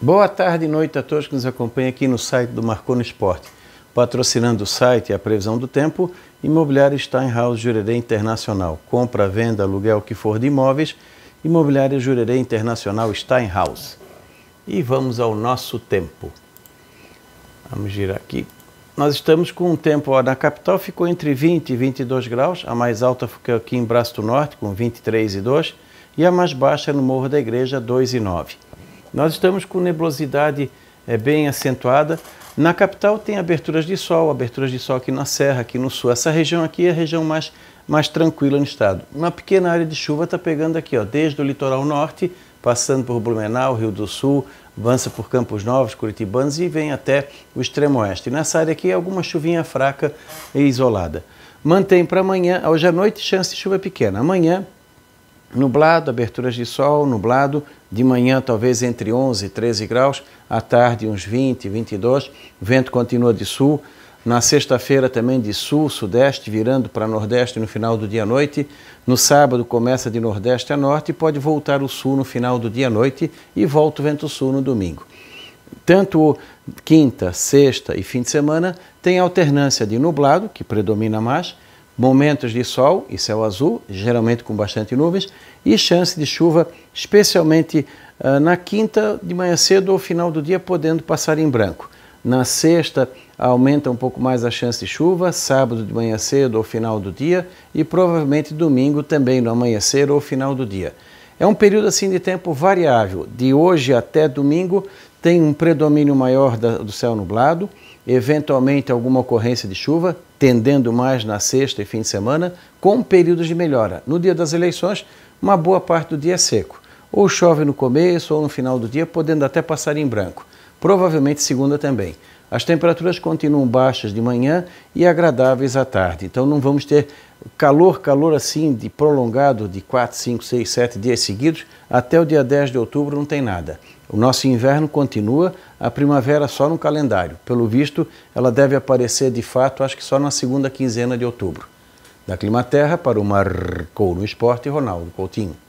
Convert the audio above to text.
Boa tarde e noite a todos que nos acompanham aqui no site do Marconi Esporte. Patrocinando o site e a previsão do tempo, Imobiliária Steinhaus Jurerê Internacional. Compra, venda, aluguel, que for de imóveis, Imobiliária Jurerê Internacional Steinhaus. E vamos ao nosso tempo. Vamos girar aqui. Nós estamos com um tempo, ó, na capital ficou entre 20 e 22 graus, a mais alta ficou aqui em Braço do Norte, com 23 e 2, e a mais baixa no Morro da Igreja, 2 e 9. Nós estamos com nebulosidade é, bem acentuada. Na capital tem aberturas de sol, aberturas de sol aqui na serra, aqui no sul. Essa região aqui é a região mais, mais tranquila no estado. Uma pequena área de chuva está pegando aqui, ó, desde o litoral norte, passando por Blumenau, Rio do Sul, avança por Campos Novos, Curitibanos e vem até o extremo oeste. E nessa área aqui é alguma chuvinha fraca e isolada. Mantém para amanhã, hoje à noite, chance de chuva pequena. Amanhã Nublado, aberturas de sol, nublado, de manhã talvez entre 11 e 13 graus, à tarde uns 20, 22, o vento continua de sul, na sexta-feira também de sul, sudeste, virando para nordeste no final do dia à noite. No sábado começa de nordeste a norte e pode voltar o sul no final do dia à noite e volta o vento sul no domingo. Tanto quinta, sexta e fim de semana tem alternância de nublado, que predomina mais, momentos de sol e céu azul, geralmente com bastante nuvens, e chance de chuva, especialmente uh, na quinta de manhã cedo ou final do dia, podendo passar em branco. Na sexta, aumenta um pouco mais a chance de chuva, sábado de manhã cedo ou final do dia, e provavelmente domingo também no amanhecer ou final do dia. É um período assim de tempo variável. De hoje até domingo tem um predomínio maior da, do céu nublado, eventualmente alguma ocorrência de chuva, tendendo mais na sexta e fim de semana, com períodos de melhora. No dia das eleições, uma boa parte do dia é seco. Ou chove no começo ou no final do dia, podendo até passar em branco. Provavelmente segunda também. As temperaturas continuam baixas de manhã e agradáveis à tarde. Então não vamos ter calor, calor assim de prolongado de 4, 5, 6, 7 dias seguidos. Até o dia 10 de outubro não tem nada. O nosso inverno continua, a primavera só no calendário. Pelo visto, ela deve aparecer de fato, acho que só na segunda quinzena de outubro. Da Climaterra para o Marcou no Esporte, Ronaldo Coutinho.